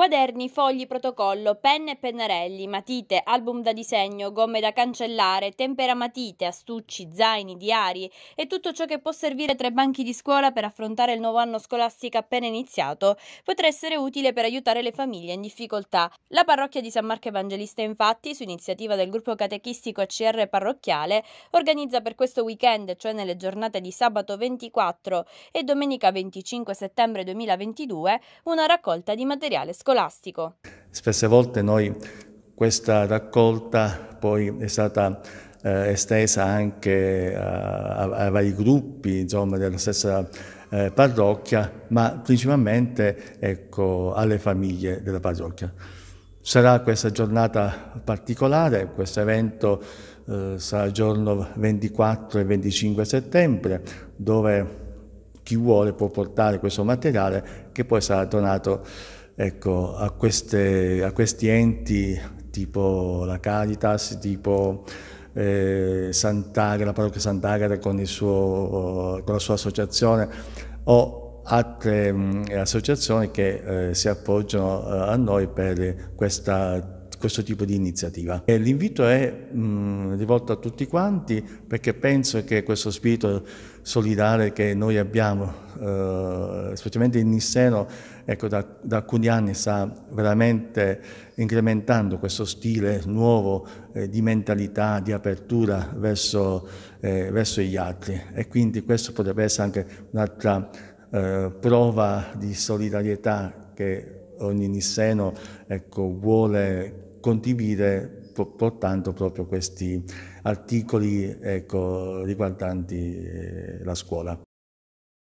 Quaderni, fogli, protocollo, penne e pennarelli, matite, album da disegno, gomme da cancellare, temperamatite, astucci, zaini, diari e tutto ciò che può servire tra i banchi di scuola per affrontare il nuovo anno scolastico appena iniziato potrà essere utile per aiutare le famiglie in difficoltà. La parrocchia di San Marco Evangelista infatti, su iniziativa del gruppo catechistico ACR parrocchiale, organizza per questo weekend, cioè nelle giornate di sabato 24 e domenica 25 settembre 2022, una raccolta di materiale scolastico scolastico. Spesse volte noi questa raccolta poi è stata eh, estesa anche a, a, vari gruppi insomma, della stessa eh, parrocchia, ma principalmente ecco, alle famiglie della parrocchia. Sarà questa giornata particolare, questo evento eh, sarà giorno 24 e 25 settembre, dove chi vuole può portare questo materiale che poi sarà donato ecco, a, queste, a, questi enti tipo la Caritas, tipo eh, Sant'Agata, la parrocchia Sant'Agata con, con la sua associazione o altre mh, mm, associazioni che eh, si appoggiano eh, a noi per questa questo tipo di iniziativa. l'invito è mh, mm, rivolto a tutti quanti perché penso che questo spirito solidale che noi abbiamo, eh, specialmente in Nisseno, ecco, da, da, alcuni anni sta veramente incrementando questo stile nuovo eh, di mentalità, di apertura verso, eh, verso gli altri. E quindi questo potrebbe essere anche un'altra eh, prova di solidarietà che ogni nisseno ecco, vuole condividere portando proprio questi articoli ecco, riguardanti eh, la scuola.